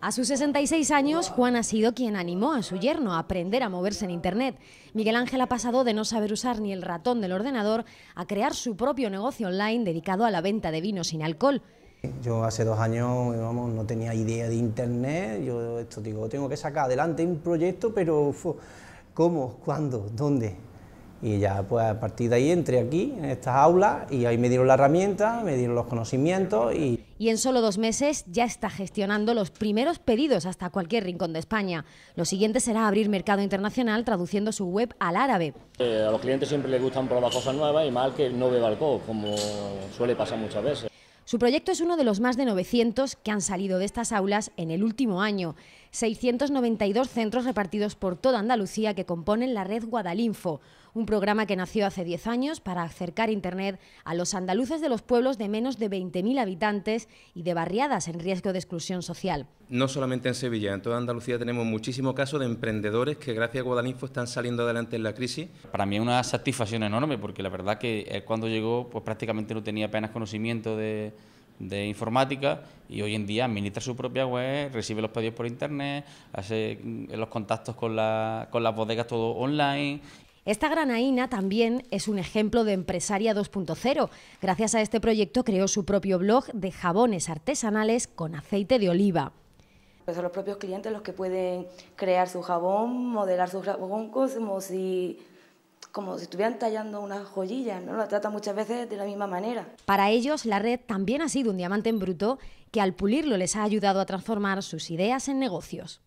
A sus 66 años, Juan ha sido quien animó a su yerno a aprender a moverse en Internet. Miguel Ángel ha pasado de no saber usar ni el ratón del ordenador a crear su propio negocio online dedicado a la venta de vino sin alcohol. Yo hace dos años no tenía idea de Internet, yo esto digo, tengo que sacar adelante un proyecto, pero ¿cómo? ¿Cuándo? ¿Dónde? Y ya pues a partir de ahí entré aquí, en estas aulas, y ahí me dieron la herramienta, me dieron los conocimientos y... Y en solo dos meses ya está gestionando los primeros pedidos hasta cualquier rincón de España. Lo siguiente será abrir mercado internacional traduciendo su web al árabe. Eh, a los clientes siempre les gustan probar cosas nuevas y mal que no beba alcohol, como suele pasar muchas veces. Su proyecto es uno de los más de 900 que han salido de estas aulas en el último año. 692 centros repartidos por toda Andalucía que componen la red Guadalinfo, un programa que nació hace 10 años para acercar Internet a los andaluces de los pueblos de menos de 20.000 habitantes y de barriadas en riesgo de exclusión social. No solamente en Sevilla, en toda Andalucía tenemos muchísimos casos de emprendedores que gracias a Guadalinfo están saliendo adelante en la crisis. Para mí es una satisfacción enorme porque la verdad que eh, cuando llegó pues prácticamente no tenía apenas conocimiento de de informática y hoy en día administra su propia web, recibe los pedidos por internet, hace mm, los contactos con, las bodegas todo online. Esta granaína también es un ejemplo de empresaria 2.0. Gracias a este proyecto creó su propio blog de jabones artesanales con aceite de oliva. Pues son los propios clientes los que pueden crear su jabón, modelar su jabón como como si estuvieran tallando una joyilla, ¿no? La trata muchas veces de la misma manera. Para ellos, la red también ha sido un diamante en bruto que al pulirlo les ha ayudado a transformar sus ideas en negocios.